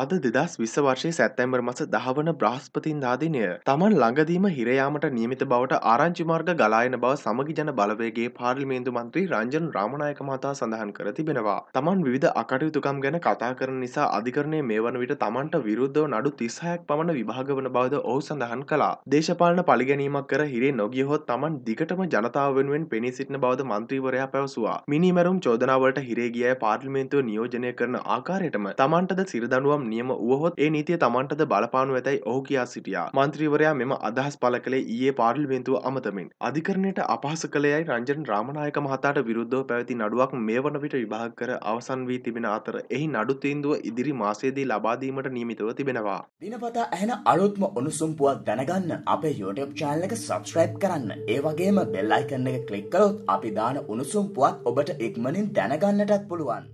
අද දෙදස් විස වර්ෂය සැත්තැම්බර් මස දහවන බ්‍රහස්පතින්දා දිනය තමන් ළඟදීම හිරයාමට නියමිත බවට ආරංචිමාර්ග ගලායන බව සමගි ජන බලවේගේ පාර්ලිමේන්තු මන්ත්‍රී රංජන් රාමණයක මතා සඳහන් කර තිබෙනවා. තමන් විධ අකටයුතුකම් ගැන කතා කරන නිසා අධිකරණය මේ වන විට තමන්ට විරුද්ධව නඩු තිස්හයක් පමණ විභාග වන බවද ඔහු සඳහන් කලා. දේශපාලන පලිගැනීමක් කර හිරේ නොගියහොත් තමන් දිගටම ජනතාව වෙනුවෙන් පෙනී සිටින බවද මන්ත්‍රීවරයා පැවසවා. මිනිමැරුම් චෝදනාවලට හිරේ ගිය පාර්ලිමේන්තුව නියෝජනය කරන ආකාරයටම තමන්ටද සිරදනුවම් යම් නියම වුවහොත් ඒ නීතිය තමන්ටද බලපානු ඇතැයි ඔහු කියා සිටියා. මන්ත්‍රීවරයා මෙම අදහස් පළ කළේ ඊයේ පාර්ලිමේන්තුව අමතමින්. අධිකරණයට අපහස කළේයි රංජන් රාමනායක මහතාට විරුද්ධව පැවති නඩුවක් මේ වන විට විභාග කර අවසන් වී තිබෙන අතර එහි නඩු තීන්දුව ඉදිරි මාසයේදී ලබාදීමට නියමිතව තිබෙනවා. දිනපතා ඇහෙන අලුත්ම උණුසුම් පුවත් දැනගන්න අපේ YouTube channel එක subscribe කරන්න. ඒ වගේම bell icon එක click කළොත් අපි දාන උණුසුම් පුවත් ඔබට ඉක්මනින් දැනගන්නටත් පුළුවන්.